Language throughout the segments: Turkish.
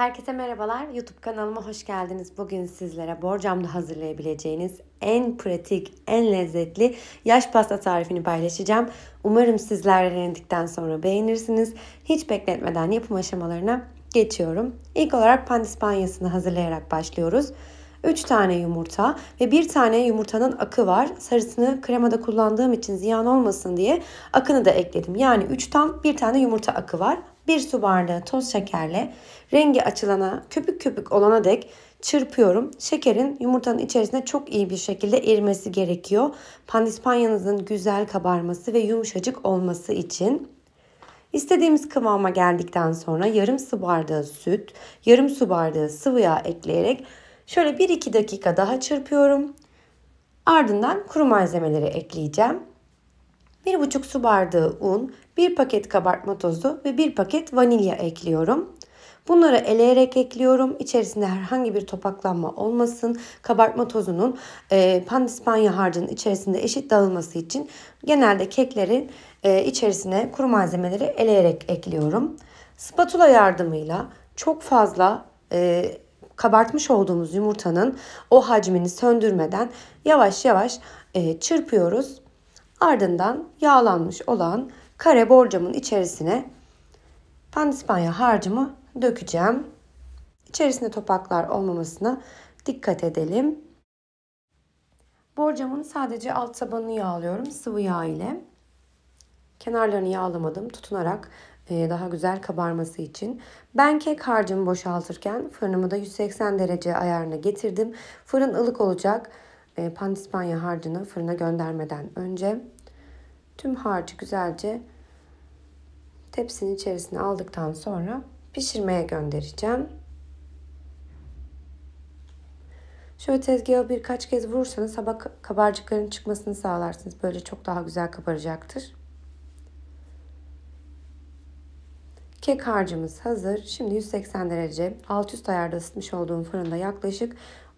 Herkese merhabalar. YouTube kanalıma hoş geldiniz. Bugün sizlere borcamda hazırlayabileceğiniz en pratik, en lezzetli yaş pasta tarifini paylaşacağım. Umarım sizler denedikten sonra beğenirsiniz. Hiç bekletmeden yapım aşamalarına geçiyorum. İlk olarak pandispanyasını hazırlayarak başlıyoruz. 3 tane yumurta ve 1 tane yumurtanın akı var. Sarısını kremada kullandığım için ziyan olmasın diye akını da ekledim. Yani 3 tam 1 tane yumurta akı var. 1 su bardağı toz şekerle rengi açılana, köpük köpük olana dek çırpıyorum. Şekerin yumurtanın içerisinde çok iyi bir şekilde erimesi gerekiyor. Pandispanyanızın güzel kabarması ve yumuşacık olması için. İstediğimiz kıvama geldikten sonra yarım su bardağı süt, yarım su bardağı sıvı yağ ekleyerek şöyle 1-2 dakika daha çırpıyorum. Ardından kuru malzemeleri ekleyeceğim. 1,5 su bardağı un, 1 paket kabartma tozu ve 1 paket vanilya ekliyorum. Bunları eleyerek ekliyorum. İçerisinde herhangi bir topaklanma olmasın. Kabartma tozunun e, pandispanya harcının içerisinde eşit dağılması için genelde keklerin e, içerisine kuru malzemeleri eleyerek ekliyorum. Spatula yardımıyla çok fazla e, kabartmış olduğumuz yumurtanın o hacmini söndürmeden yavaş yavaş e, çırpıyoruz. Ardından yağlanmış olan kare borcamın içerisine pandispanya harcımı dökeceğim. İçerisinde topaklar olmamasına dikkat edelim. Borcamın sadece alt tabanını yağlıyorum sıvı yağ ile. Kenarlarını yağlamadım tutunarak e, daha güzel kabarması için. Ben kek harcımı boşaltırken fırınımı da 180 derece ayarına getirdim. Fırın ılık olacak. E, pandispanya harcını fırına göndermeden önce tüm harcı güzelce tepsinin içerisine aldıktan sonra pişirmeye göndereceğim. Şöyle tezgaha birkaç kez vurursanız sabah kabarcıkların çıkmasını sağlarsınız. Böyle çok daha güzel kabaracaktır. Kek harcımız hazır. Şimdi 180 derece alt üst ayarda ısıtmış olduğum fırında yaklaşık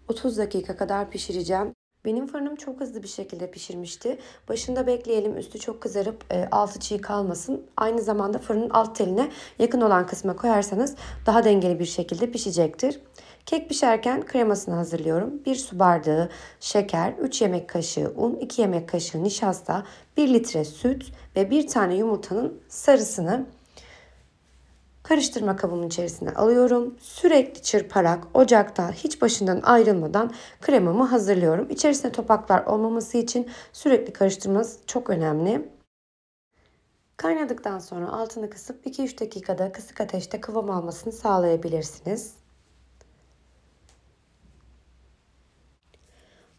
30 dakika kadar pişireceğim. Benim fırınım çok hızlı bir şekilde pişirmişti. Başında bekleyelim üstü çok kızarıp e, altı çiğ kalmasın. Aynı zamanda fırının alt teline yakın olan kısma koyarsanız daha dengeli bir şekilde pişecektir. Kek pişerken kremasını hazırlıyorum. 1 su bardağı şeker, 3 yemek kaşığı un, 2 yemek kaşığı nişasta, 1 litre süt ve 1 tane yumurtanın sarısını Karıştırma kabımın içerisine alıyorum. Sürekli çırparak ocakta hiç başından ayrılmadan kremamı hazırlıyorum. İçerisine topaklar olmaması için sürekli karıştırması çok önemli. Kaynadıktan sonra altını kısıp 2-3 dakikada kısık ateşte kıvam almasını sağlayabilirsiniz.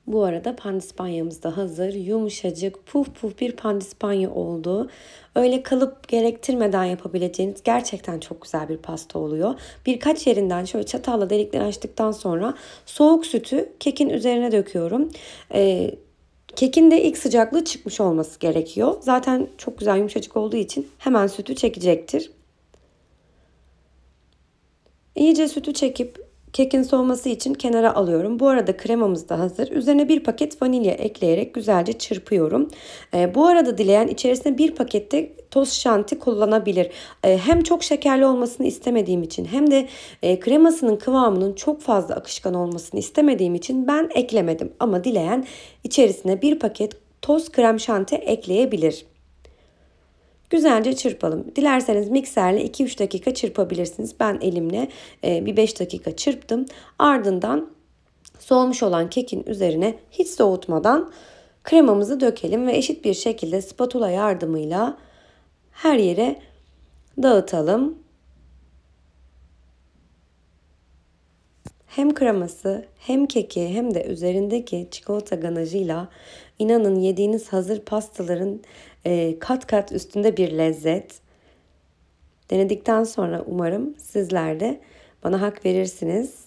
Bu arada pandispanyamız da hazır. Yumuşacık, puf puf bir pandispanya oldu. Öyle kalıp gerektirmeden yapabileceğiniz gerçekten çok güzel bir pasta oluyor. Birkaç yerinden şöyle çatalla delikler açtıktan sonra soğuk sütü kekin üzerine döküyorum. Ee, Kekin de ilk sıcaklığı çıkmış olması gerekiyor. Zaten çok güzel yumuşacık olduğu için hemen sütü çekecektir. İyice sütü çekip Kekin soğuması için kenara alıyorum. Bu arada kremamız da hazır. Üzerine bir paket vanilya ekleyerek güzelce çırpıyorum. E, bu arada dileyen içerisine bir pakette toz şanti kullanabilir. E, hem çok şekerli olmasını istemediğim için hem de e, kremasının kıvamının çok fazla akışkan olmasını istemediğim için ben eklemedim. Ama dileyen içerisine bir paket toz krem şanti ekleyebilir. Güzelce çırpalım. Dilerseniz mikserle 2-3 dakika çırpabilirsiniz. Ben elimle e, bir 5 dakika çırptım. Ardından soğumuş olan kekin üzerine hiç soğutmadan kremamızı dökelim ve eşit bir şekilde spatula yardımıyla her yere dağıtalım. Hem kreması hem keki hem de üzerindeki çikolata ganajıyla İnanın yediğiniz hazır pastaların e, kat kat üstünde bir lezzet. Denedikten sonra umarım sizler de bana hak verirsiniz.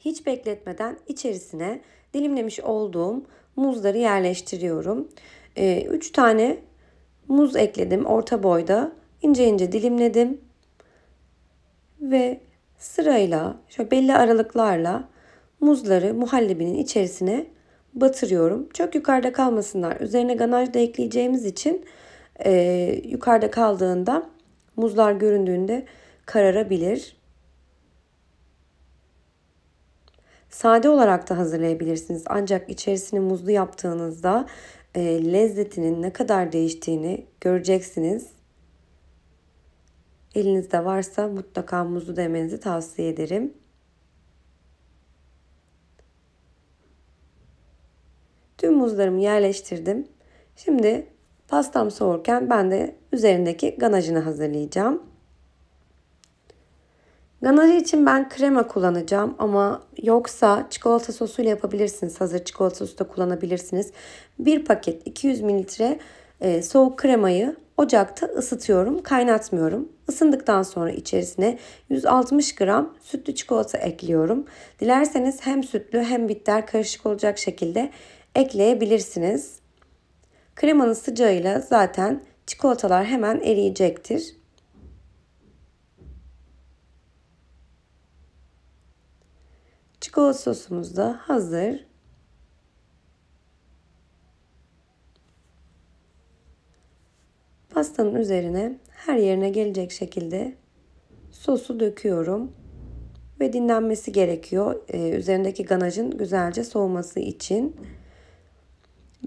Hiç bekletmeden içerisine dilimlemiş olduğum muzları yerleştiriyorum. 3 e, tane muz ekledim orta boyda. ince ince dilimledim. Ve sırayla şöyle belli aralıklarla muzları muhallebinin içerisine batırıyorum. Çok yukarıda kalmasınlar. Üzerine ganaj da ekleyeceğimiz için e, yukarıda kaldığında muzlar göründüğünde kararabilir. Sade olarak da hazırlayabilirsiniz. Ancak içerisini muzlu yaptığınızda e, lezzetinin ne kadar değiştiğini göreceksiniz. Elinizde varsa mutlaka muzlu demenizi tavsiye ederim. Tüm muzlarımı yerleştirdim. Şimdi pastam soğurken ben de üzerindeki ganajını hazırlayacağım. Ganajı için ben krema kullanacağım ama yoksa çikolata sosuyla yapabilirsiniz. Hazır çikolata sosu da kullanabilirsiniz. Bir paket 200 mililitre e, soğuk kremayı ocakta ısıtıyorum, kaynatmıyorum. Isındıktan sonra içerisine 160 gram sütlü çikolata ekliyorum. Dilerseniz hem sütlü hem bitter karışık olacak şekilde ekleyebilirsiniz. Kremanın sıcağıyla zaten çikolatalar hemen eriyecektir. Çikolata sosumuz da hazır. Pastanın üzerine her yerine gelecek şekilde sosu döküyorum. Ve dinlenmesi gerekiyor. Ee, üzerindeki ganajın güzelce soğuması için.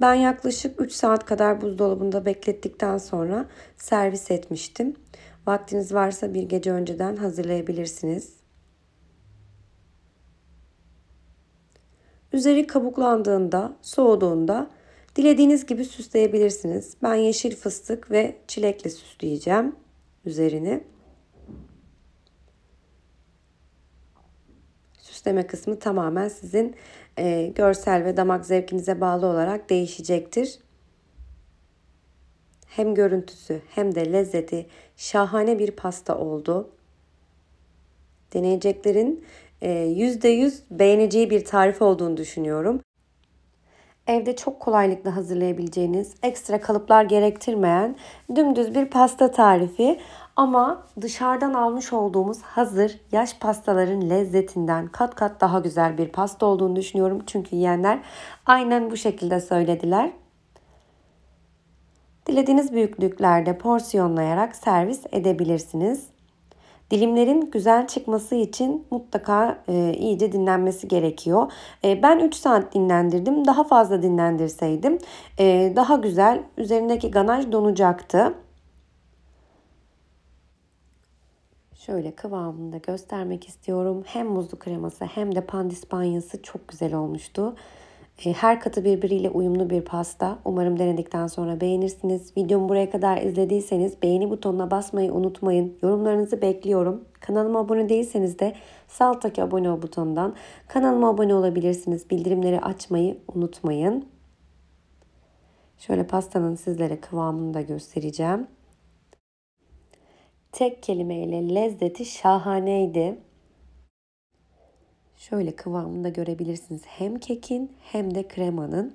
Ben yaklaşık 3 saat kadar buzdolabında beklettikten sonra servis etmiştim. Vaktiniz varsa bir gece önceden hazırlayabilirsiniz. Üzeri kabuklandığında, soğuduğunda dilediğiniz gibi süsleyebilirsiniz. Ben yeşil fıstık ve çilekle süsleyeceğim üzerini. süsleme kısmı tamamen sizin e, görsel ve damak zevkinize bağlı olarak değişecektir. Hem görüntüsü hem de lezzeti şahane bir pasta oldu. Deneyeceklerin e, %100 beğeneceği bir tarif olduğunu düşünüyorum. Evde çok kolaylıkla hazırlayabileceğiniz, ekstra kalıplar gerektirmeyen dümdüz bir pasta tarifi ama dışarıdan almış olduğumuz hazır yaş pastaların lezzetinden kat kat daha güzel bir pasta olduğunu düşünüyorum. Çünkü yiyenler aynen bu şekilde söylediler. Dilediğiniz büyüklüklerde porsiyonlayarak servis edebilirsiniz. Dilimlerin güzel çıkması için mutlaka e, iyice dinlenmesi gerekiyor. E, ben 3 saat dinlendirdim. Daha fazla dinlendirseydim e, daha güzel üzerindeki ganaj donacaktı. şöyle kıvamında göstermek istiyorum. Hem muzlu kreması hem de pandispanyası çok güzel olmuştu. Ee, her katı birbiriyle uyumlu bir pasta. Umarım denedikten sonra beğenirsiniz. Videomu buraya kadar izlediyseniz beğeni butonuna basmayı unutmayın. Yorumlarınızı bekliyorum. Kanalıma abone değilseniz de sağ alttaki abone ol butonundan kanalıma abone olabilirsiniz. Bildirimleri açmayı unutmayın. Şöyle pastanın sizlere kıvamını da göstereceğim. Tek kelimeyle lezzeti şahaneydi. Şöyle kıvamını da görebilirsiniz. Hem kekin hem de kremanın.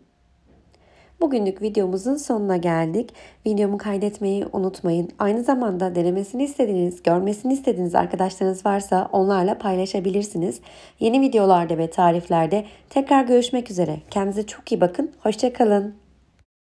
Bugünlük videomuzun sonuna geldik. Videomu kaydetmeyi unutmayın. Aynı zamanda denemesini istediğiniz, görmesini istediğiniz arkadaşlarınız varsa onlarla paylaşabilirsiniz. Yeni videolarda ve tariflerde tekrar görüşmek üzere. Kendinize çok iyi bakın. Hoşçakalın.